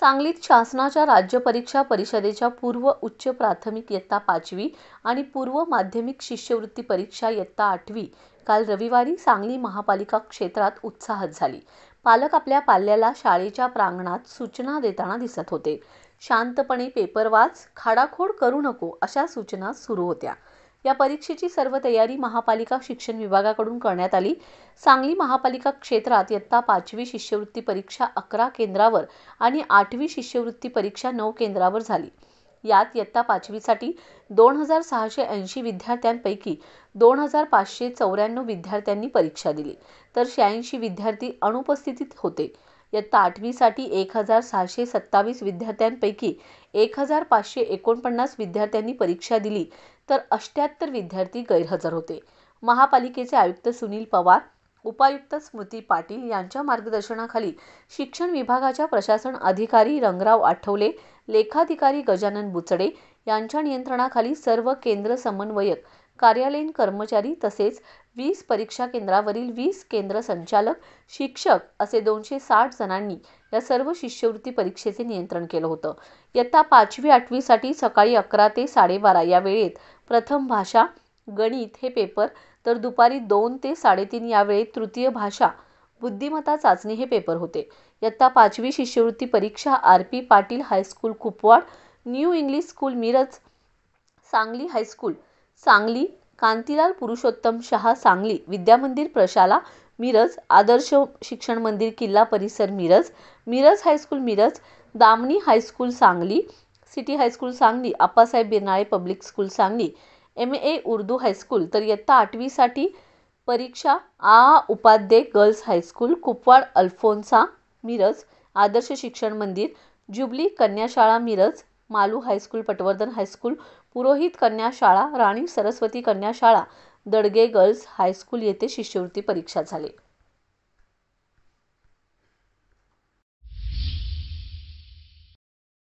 सांगलीत शासनाच्या राज्य परीक्षा परिषदेच्या पूर्व उच्च प्राथमिक इयत्ता पाचवी आणि पूर्व माध्यमिक शिष्यवृत्ती परीक्षा इयत्ता आठवी काल रविवारी सांगली महापालिका क्षेत्रात उत्साहत झाली पालक आपल्या पाल्याला शाळेच्या प्रांगणात सूचना देताना दिसत होते शांतपणे पेपर वाच खाडाखोड करू नको अशा सूचना सुरू होत्या या परीक्षेची सर्व तयारी महापालिका शिक्षण विभागाकडून करण्यात आली सांगली महापालिका क्षेत्रात इयत्ता पाचवी शिष्यवृत्ती परीक्षा अकरा केंद्रावर आणि आठवी शिष्यवृत्ती परीक्षा नऊ केंद्रावर झाली यात इयत्ता पाचवीसाठी दोन हजार सहाशे ऐंशी विद्यार्थ्यांपैकी दोन हजार पाचशे चौऱ्याण्णव विद्यार्थ्यांनी परीक्षा दिली तर शहाऐंशी विद्यार्थी अनुपस्थितीत होते इयत्ता आठवीसाठी एक हजार सहाशे सत्तावीस विद्यार्थ्यांपैकी एक हजार पाचशे एकोणपन्नास विद्यार्थ्यांनी परीक्षा दिली तर अष्ट्याहत्तर विद्यार्थी गैरहजर होते महापालिकेचे आयुक्त सुनील पवार उपायुक्त स्मृती पाटील यांच्या मार्गदर्शनाखाली शिक्षण विभागाच्या प्रशासन अधिकारी रंगराव आठवले लेखाधिकारी गजानन बुचडे यांच्या नियंत्रणाखाली सर्व केंद्र समन्वयक कार्यालयीन कर्मचारी तसेच वीस परीक्षा केंद्रावरील वीस केंद्र संचालक शिक्षक असे दोनशे साठ जणांनी या सर्व शिष्यवृत्ती परीक्षेचे नियंत्रण केलं होतं इयत्ता पाचवी आठवीसाठी सकाळी अकरा ते साडेबारा या वेळेत प्रथम भाषा गणित हे पेपर तर दुपारी दोन ते साडेतीन या वेळेत तृतीय भाषा बुद्धिमत्ता चाचणी हे पेपर होते इयत्ता पाचवी शिष्यवृत्ती परीक्षा R P Patil high school Kupwad new English school Miraj Sangli high school Sangli Kantilal Purushottam Shah Sangli विद्यामंदिर प्रशाला मिरज आदर्श शिक्षण मंदिर किल्ला परिसर Miraj Miraj high school Miraj Damani high school Sangli city high school Sangli Appasaheb Birnale public school Sangli M A Urdu high school तर इयत्ता आठवीसाठी परीक्षा आ उपाध्ये गर्ल्स हायस्कूल कुपवाड अल्फोन्सा मिरज आदर्श शिक्षण मंदिर जुबली कन्याशाळा मिरज मालू हायस्कूल पटवर्धन हायस्कूल पुरोहित कन्या शाळा राणी सरस्वती कन्या शाळा दडगे गर्ल्स हायस्कूल येथे शिष्यवृत्ती परीक्षा झाले